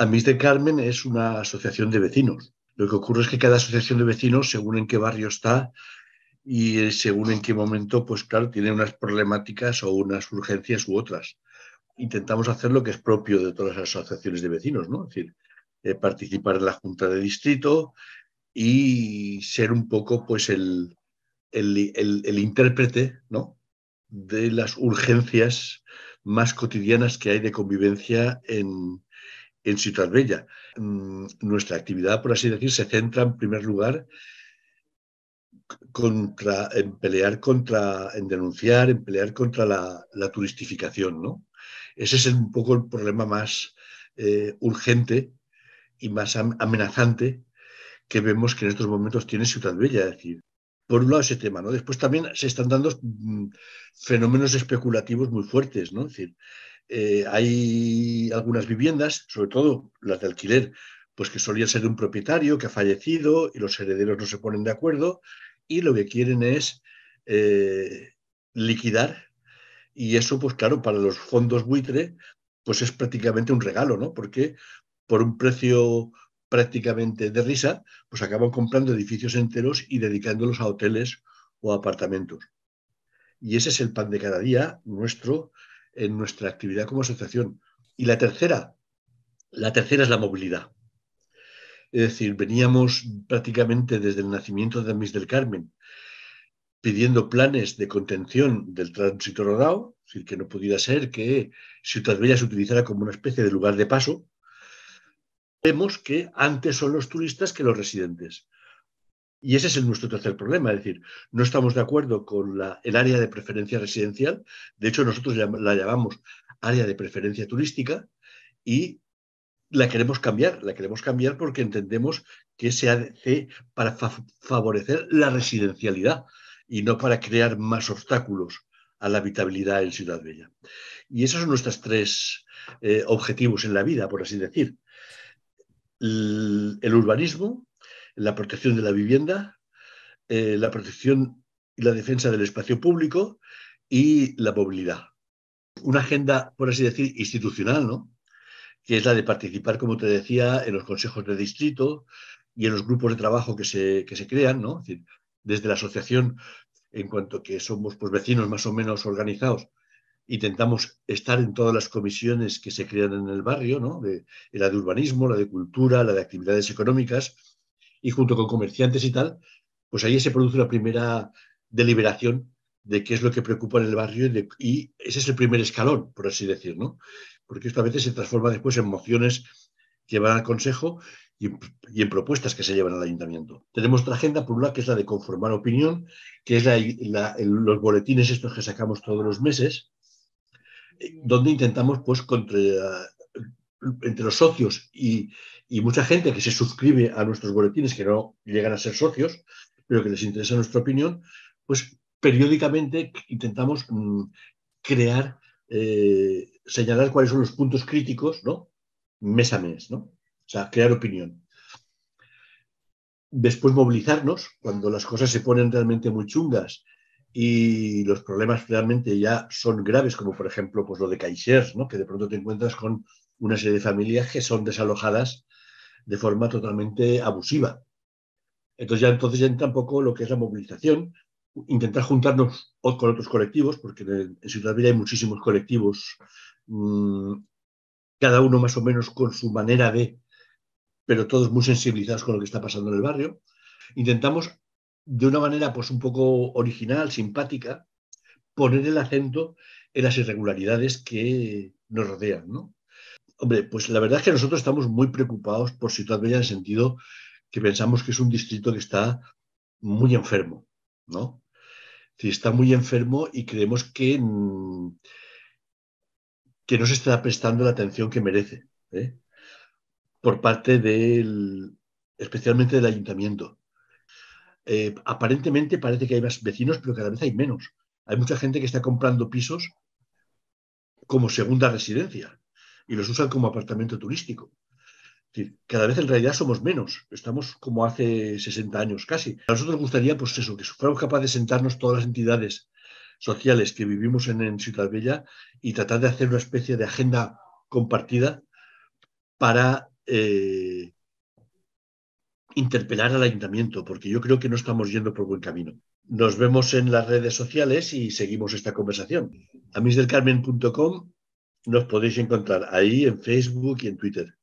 Amis de Carmen es una asociación de vecinos. Lo que ocurre es que cada asociación de vecinos, según en qué barrio está y según en qué momento, pues claro, tiene unas problemáticas o unas urgencias u otras. Intentamos hacer lo que es propio de todas las asociaciones de vecinos, ¿no? Es decir, eh, participar en la junta de distrito y ser un poco, pues, el, el, el, el intérprete, ¿no? De las urgencias más cotidianas que hay de convivencia en, en Ciudad Bella. Mm, nuestra actividad, por así decir, se centra en primer lugar contra, en pelear contra, en denunciar, en pelear contra la, turistificación. ¿no? Ese es un poco el problema más eh, urgente y más amenazante que vemos que en estos momentos tiene Ciudad Bella. decir, por un lado ese tema, ¿no? Después también se están dando mm, fenómenos especulativos muy fuertes, ¿no? decir, eh, hay algunas viviendas, sobre todo las de alquiler, pues que solían ser de un propietario que ha fallecido y los herederos no se ponen de acuerdo y lo que quieren es eh, liquidar y eso, pues claro, para los fondos buitre, pues es prácticamente un regalo, ¿no? Porque por un precio prácticamente de risa, pues acaban comprando edificios enteros y dedicándolos a hoteles o apartamentos. Y ese es el pan de cada día nuestro en nuestra actividad como asociación. Y la tercera, la tercera es la movilidad. Es decir, veníamos prácticamente desde el nacimiento de Amis del Carmen pidiendo planes de contención del tránsito rodado, es decir, que no pudiera ser que Ciudad Bella se utilizara como una especie de lugar de paso. Vemos que antes son los turistas que los residentes. Y ese es nuestro tercer problema, es decir, no estamos de acuerdo con el área de preferencia residencial, de hecho nosotros la llamamos área de preferencia turística y la queremos cambiar, la queremos cambiar porque entendemos que se hace para favorecer la residencialidad y no para crear más obstáculos a la habitabilidad en Ciudad Bella. Y esos son nuestros tres eh, objetivos en la vida, por así decir. el urbanismo, la protección de la vivienda, eh, la protección y la defensa del espacio público y la movilidad. Una agenda, por así decir, institucional, que es la de participar, como te decía, en los consejos de distrito y en los grupos de trabajo que se, que se crean, ¿no? desde la asociación, en cuanto que somos pues, vecinos más o menos organizados, intentamos estar en todas las comisiones que se crean en el barrio, la de urbanismo, la de cultura, la de actividades económicas, y junto con comerciantes y tal, pues ahí se produce la primera deliberación de qué es lo que preocupa en el barrio y, ese es el primer escalón, por así decir, ¿no? Porque esto a veces se transforma después en mociones que van al Consejo y, en propuestas que se llevan al Ayuntamiento. Tenemos otra agenda, por una que es la de conformar opinión, que es los boletines estos que sacamos todos los meses, eh, donde intentamos pues, contra, entre los socios y, mucha gente que se suscribe a nuestros boletines, que no llegan a ser socios, pero que les interesa nuestra opinión, pues periódicamente intentamos mm, crear, eh, señalar cuáles son los puntos críticos, ¿no? Mes a mes, ¿no? O sea, crear opinión. Después movilizarnos cuando las cosas se ponen realmente muy chungas y los problemas realmente ya son graves, como por ejemplo pues lo de Caixers, ¿no? que de pronto te encuentras con una serie de familias que son desalojadas de forma totalmente abusiva. Entonces ya entonces entra un poco lo que es la movilización, intentar juntarnos con otros colectivos, porque en Ciudad Vida hay muchísimos colectivos, mm, cada uno más o menos con su manera de, pero todos muy sensibilizados con lo que está pasando en el barrio. Intentamos de una manera pues un poco original, simpática, poner el acento en las irregularidades que nos rodean, ¿no? Hombre, pues la verdad es que nosotros estamos muy preocupados por Ciudad en el sentido que pensamos que es un distrito que está muy enfermo, ¿no? Está muy enfermo y creemos que, mm, que no se está prestando la atención que merece ¿eh? por parte del, especialmente del ayuntamiento. Eh, aparentemente parece que hay más vecinos, pero cada vez hay menos. Hay mucha gente que está comprando pisos como segunda residencia y los usan como apartamento turístico. cada vez en realidad somos menos, estamos como hace 60 años casi. A nosotros nos gustaría, pues eso, que fuéramos capaces de sentarnos todas las entidades sociales que vivimos en, Ciudad Bella y tratar de hacer una especie de agenda compartida para eh, interpelar al ayuntamiento, porque yo creo que no estamos yendo por buen camino. Nos vemos en las redes sociales y seguimos esta conversación. Amisdelcarmen.com nos podéis encontrar ahí en Facebook y en Twitter.